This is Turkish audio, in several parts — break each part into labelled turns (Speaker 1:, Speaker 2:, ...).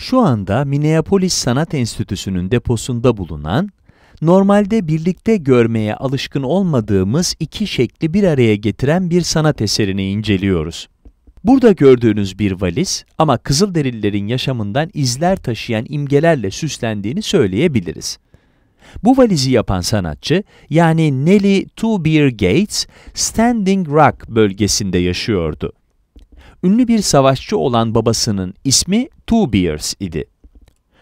Speaker 1: Şu anda Minneapolis Sanat Enstitüsü'nün deposunda bulunan, normalde birlikte görmeye alışkın olmadığımız iki şekli bir araya getiren bir sanat eserini inceliyoruz. Burada gördüğünüz bir valiz ama Kızılderililerin yaşamından izler taşıyan imgelerle süslendiğini söyleyebiliriz. Bu valizi yapan sanatçı, yani Nelly Two Beer Gates, Standing Rock bölgesinde yaşıyordu. Ünlü bir savaşçı olan babasının ismi Two Bears idi.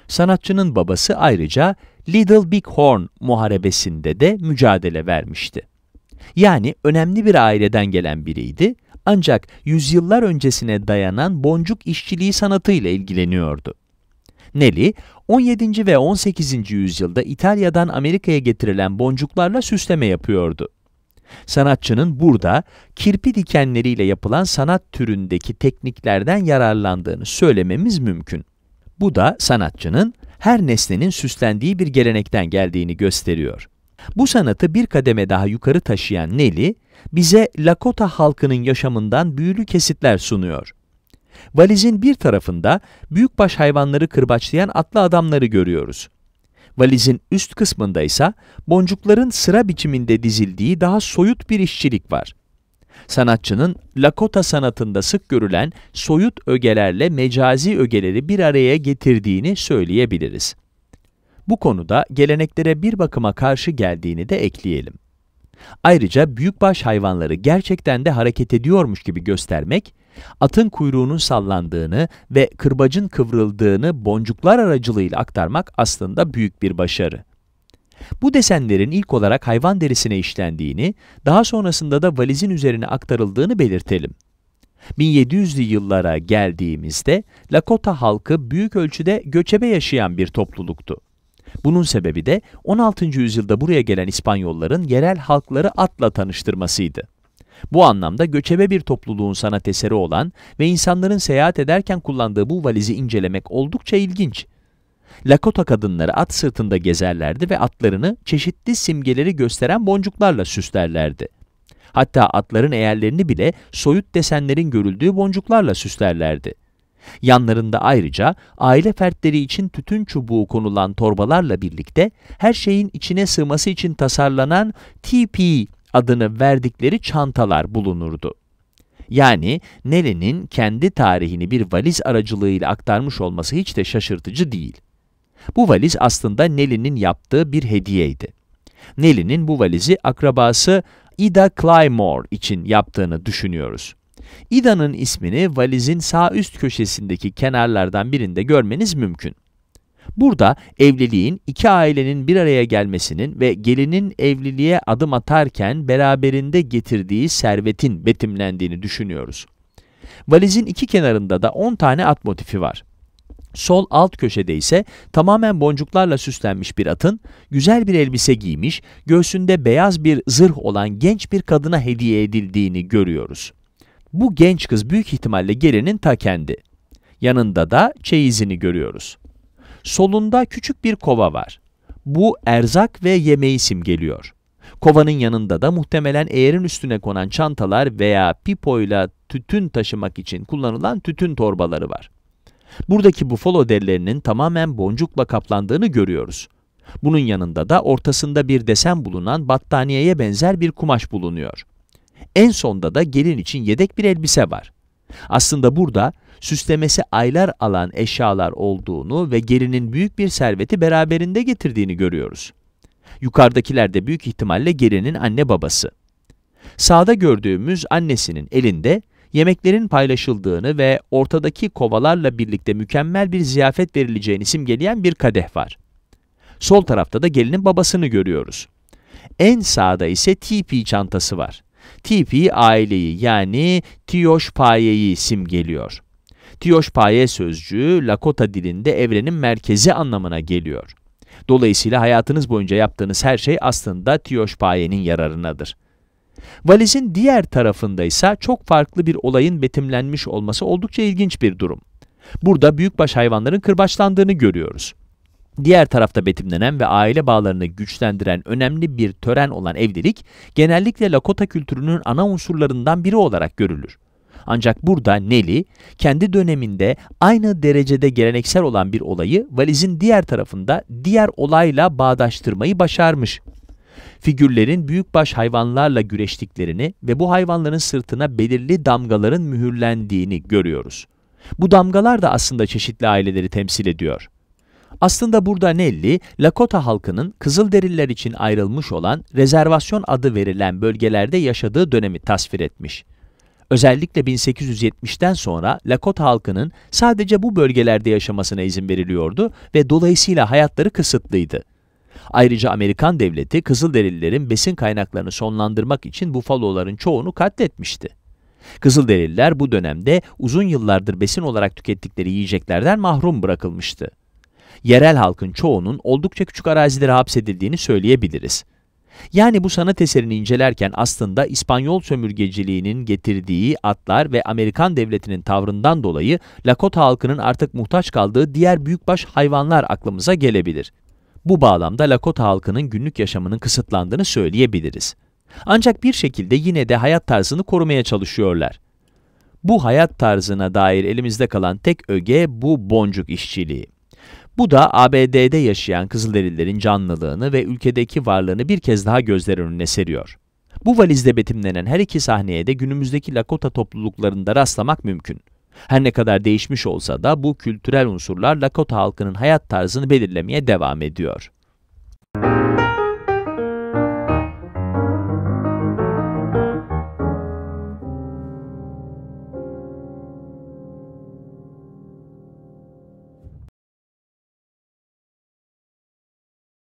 Speaker 1: Sanatçının babası ayrıca Little Big Horn muharebesinde de mücadele vermişti. Yani önemli bir aileden gelen biriydi ancak yüzyıllar öncesine dayanan boncuk işçiliği sanatıyla ilgileniyordu. Nelly, 17. ve 18. yüzyılda İtalya'dan Amerika'ya getirilen boncuklarla süsleme yapıyordu. Sanatçının burada kirpi dikenleriyle yapılan sanat türündeki tekniklerden yararlandığını söylememiz mümkün. Bu da sanatçının her nesnenin süslendiği bir gelenekten geldiğini gösteriyor. Bu sanatı bir kademe daha yukarı taşıyan Nelly, bize Lakota halkının yaşamından büyülü kesitler sunuyor. Valizin bir tarafında büyükbaş hayvanları kırbaçlayan atlı adamları görüyoruz. Valizin üst kısmında ise boncukların sıra biçiminde dizildiği daha soyut bir işçilik var. Sanatçının Lakota sanatında sık görülen soyut ögelerle mecazi ögeleri bir araya getirdiğini söyleyebiliriz. Bu konuda geleneklere bir bakıma karşı geldiğini de ekleyelim. Ayrıca büyükbaş hayvanları gerçekten de hareket ediyormuş gibi göstermek, atın kuyruğunun sallandığını ve kırbacın kıvrıldığını boncuklar aracılığıyla aktarmak aslında büyük bir başarı. Bu desenlerin ilk olarak hayvan derisine işlendiğini, daha sonrasında da valizin üzerine aktarıldığını belirtelim. 1700'lü yıllara geldiğimizde Lakota halkı büyük ölçüde göçebe yaşayan bir topluluktu. Bunun sebebi de 16. yüzyılda buraya gelen İspanyolların yerel halkları atla tanıştırmasıydı. Bu anlamda göçebe bir topluluğun sanat eseri olan ve insanların seyahat ederken kullandığı bu valizi incelemek oldukça ilginç. Lakota kadınları at sırtında gezerlerdi ve atlarını çeşitli simgeleri gösteren boncuklarla süslerlerdi. Hatta atların eğerlerini bile soyut desenlerin görüldüğü boncuklarla süslerlerdi. Yanlarında ayrıca aile fertleri için tütün çubuğu konulan torbalarla birlikte her şeyin içine sığması için tasarlanan TP adını verdikleri çantalar bulunurdu. Yani Nelly'nin kendi tarihini bir valiz aracılığıyla aktarmış olması hiç de şaşırtıcı değil. Bu valiz aslında Nelly'nin yaptığı bir hediyeydi. Nelly'nin bu valizi akrabası Ida Claymore için yaptığını düşünüyoruz. Ida'nın ismini valizin sağ üst köşesindeki kenarlardan birinde görmeniz mümkün. Burada evliliğin iki ailenin bir araya gelmesinin ve gelinin evliliğe adım atarken beraberinde getirdiği servetin betimlendiğini düşünüyoruz. Valizin iki kenarında da 10 tane at motifi var. Sol alt köşede ise tamamen boncuklarla süslenmiş bir atın, güzel bir elbise giymiş, göğsünde beyaz bir zırh olan genç bir kadına hediye edildiğini görüyoruz. Bu genç kız büyük ihtimalle gelinin ta kendi. Yanında da çeyizini görüyoruz. Solunda küçük bir kova var. Bu erzak ve yemeği simgeliyor. Kovanın yanında da muhtemelen eğerin üstüne konan çantalar veya pipoyla tütün taşımak için kullanılan tütün torbaları var. Buradaki bufalo derilerinin tamamen boncukla kaplandığını görüyoruz. Bunun yanında da ortasında bir desen bulunan battaniyeye benzer bir kumaş bulunuyor. En sonda da gelin için yedek bir elbise var. Aslında burada süslemesi aylar alan eşyalar olduğunu ve gelinin büyük bir serveti beraberinde getirdiğini görüyoruz. Yukarıdakiler de büyük ihtimalle gelinin anne babası. Sağda gördüğümüz annesinin elinde yemeklerin paylaşıldığını ve ortadaki kovalarla birlikte mükemmel bir ziyafet verileceğini simgeleyen bir kadeh var. Sol tarafta da gelinin babasını görüyoruz. En sağda ise TP çantası var. TP aileyi yani Tiyoş payeyi simgeliyor. Tiyoşpaye sözcüğü Lakota dilinde evrenin merkezi anlamına geliyor. Dolayısıyla hayatınız boyunca yaptığınız her şey aslında Tiyoşpaye'nin yararınadır. Valizin diğer tarafında ise çok farklı bir olayın betimlenmiş olması oldukça ilginç bir durum. Burada büyükbaş hayvanların kırbaçlandığını görüyoruz. Diğer tarafta betimlenen ve aile bağlarını güçlendiren önemli bir tören olan evlilik, genellikle Lakota kültürünün ana unsurlarından biri olarak görülür. Ancak burada Nelly kendi döneminde aynı derecede geleneksel olan bir olayı valizin diğer tarafında diğer olayla bağdaştırmayı başarmış. Figürlerin büyükbaş hayvanlarla güreştiklerini ve bu hayvanların sırtına belirli damgaların mühürlendiğini görüyoruz. Bu damgalar da aslında çeşitli aileleri temsil ediyor. Aslında burada Nelli, Lakota halkının Kızılderililer için ayrılmış olan rezervasyon adı verilen bölgelerde yaşadığı dönemi tasvir etmiş. Özellikle 1870'ten sonra Lakota halkının sadece bu bölgelerde yaşamasına izin veriliyordu ve dolayısıyla hayatları kısıtlıydı. Ayrıca Amerikan devleti Kızılderililerin besin kaynaklarını sonlandırmak için bufaloların çoğunu katletmişti. Kızılderililer bu dönemde uzun yıllardır besin olarak tükettikleri yiyeceklerden mahrum bırakılmıştı. Yerel halkın çoğunun oldukça küçük arazilere hapsedildiğini söyleyebiliriz. Yani bu sanat eserini incelerken aslında İspanyol sömürgeciliğinin getirdiği atlar ve Amerikan devletinin tavrından dolayı Lakota halkının artık muhtaç kaldığı diğer büyükbaş hayvanlar aklımıza gelebilir. Bu bağlamda Lakota halkının günlük yaşamının kısıtlandığını söyleyebiliriz. Ancak bir şekilde yine de hayat tarzını korumaya çalışıyorlar. Bu hayat tarzına dair elimizde kalan tek öge bu boncuk işçiliği. Bu da ABD'de yaşayan Kızılderililerin canlılığını ve ülkedeki varlığını bir kez daha gözler önüne seriyor. Bu valizde betimlenen her iki sahneye de günümüzdeki Lakota topluluklarında rastlamak mümkün. Her ne kadar değişmiş olsa da bu kültürel unsurlar Lakota halkının hayat tarzını belirlemeye devam ediyor.